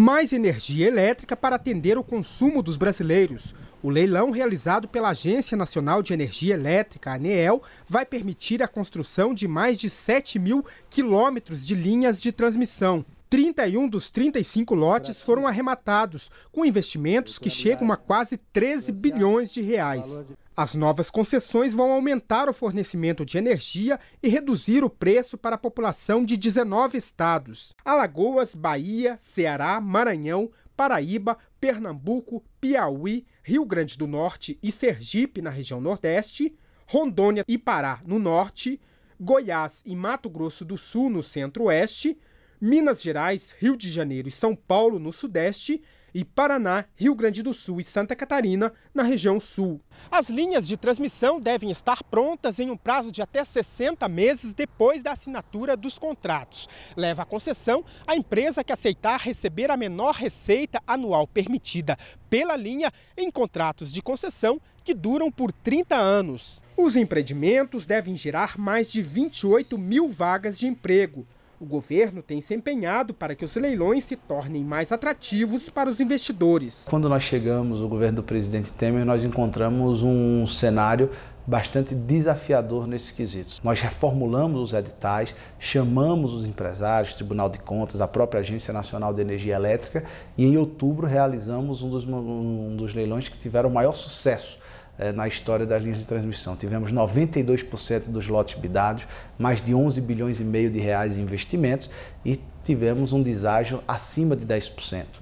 mais energia elétrica para atender o consumo dos brasileiros. O leilão realizado pela Agência Nacional de Energia Elétrica, ANEEL, vai permitir a construção de mais de 7 mil quilômetros de linhas de transmissão. 31 dos 35 lotes foram arrematados, com investimentos que chegam a quase 13 bilhões de reais. As novas concessões vão aumentar o fornecimento de energia e reduzir o preço para a população de 19 estados: Alagoas, Bahia, Ceará, Maranhão, Paraíba, Pernambuco, Piauí, Rio Grande do Norte e Sergipe, na região Nordeste, Rondônia e Pará, no Norte, Goiás e Mato Grosso do Sul, no Centro-Oeste, Minas Gerais, Rio de Janeiro e São Paulo, no Sudeste, e Paraná, Rio Grande do Sul e Santa Catarina, na região sul. As linhas de transmissão devem estar prontas em um prazo de até 60 meses depois da assinatura dos contratos. Leva a concessão a empresa que aceitar receber a menor receita anual permitida pela linha em contratos de concessão que duram por 30 anos. Os empreendimentos devem gerar mais de 28 mil vagas de emprego. O governo tem se empenhado para que os leilões se tornem mais atrativos para os investidores. Quando nós chegamos, o governo do presidente Temer, nós encontramos um cenário bastante desafiador nesses quesitos. Nós reformulamos os editais, chamamos os empresários, Tribunal de Contas, a própria Agência Nacional de Energia Elétrica e em outubro realizamos um dos, um dos leilões que tiveram maior sucesso eh, na história das linhas de transmissão. Tivemos 92% dos lotes bidados, mais de 11 bilhões e meio de reais em investimentos e tivemos um deságio acima de 10%.